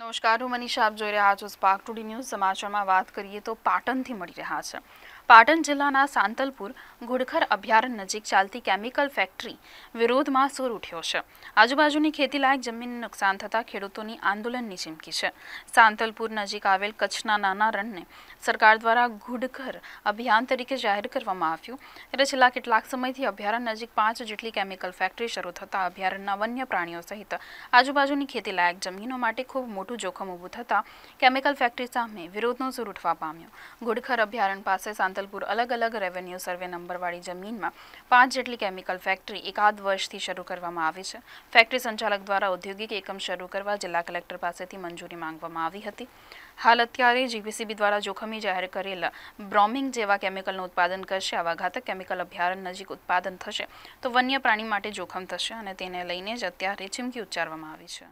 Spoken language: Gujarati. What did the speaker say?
નમસ્કાર હું મનીષા આપ જોઈ રહ્યા છો સ્પાર્ક ટુડી ન્યૂઝ સમાચારમાં વાત કરીએ તો પાટણથી મળી રહ્યા છે પાટણ જિલ્લાના સાંતલપુર ઘુડખર અભયારણ્ય નજીક ચાલતી કેમિકલ ફેક્ટરી વિરોધમાં સૂર ઉઠ્યો છે આજુબાજુની ખેતીલાયક જમીનને નુકસાન થતાં ખેડૂતોની આંદોલનની ચીમકી છે સાંતલપુર નજીક આવેલ કચ્છના નાના રણને સરકાર દ્વારા ઘુડખર અભિયાન તરીકે જાહેર કરવામાં આવ્યું ત્યારે છેલ્લા કેટલાક સમયથી અભયારણ્ય નજીક પાંચ જેટલી કેમિકલ ફેક્ટરી શરૂ થતાં અભયારણ્યના વન્ય પ્રાણીઓ સહિત આજુબાજુની ખેતીલાયક જમીનો માટે ખૂબ મોટી મોટું જોખમ ઊભું થતાં કેમિકલ ફેક્ટરી સામે વિરોધનો સુર ઉઠવા પામ્યો ગુડખર અભયારણ્ય પાસે સાંતલપુર અલગ અલગ રેવન્યુ સર્વે નંબરવાળી જમીનમાં પાંચ જેટલી કેમિકલ ફેક્ટરી એકાદ વર્ષથી શરૂ કરવામાં આવી છે ફેક્ટરી સંચાલક દ્વારા ઔદ્યોગિક એકમ શરૂ કરવા જિલ્લા કલેક્ટર પાસેથી મંજૂરી માંગવામાં આવી હતી હાલ અત્યારે જીવીસીબી દ્વારા જોખમી જાહેર કરેલા બ્રોમિંગ જેવા કેમિકલનું ઉત્પાદન કરશે આવા ઘાતક કેમિકલ અભયારણ્ય નજીક ઉત્પાદન થશે તો વન્ય પ્રાણી માટે જોખમ થશે અને તેને લઈને જ અત્યારે ચીમકી ઉચ્ચારવામાં આવી છે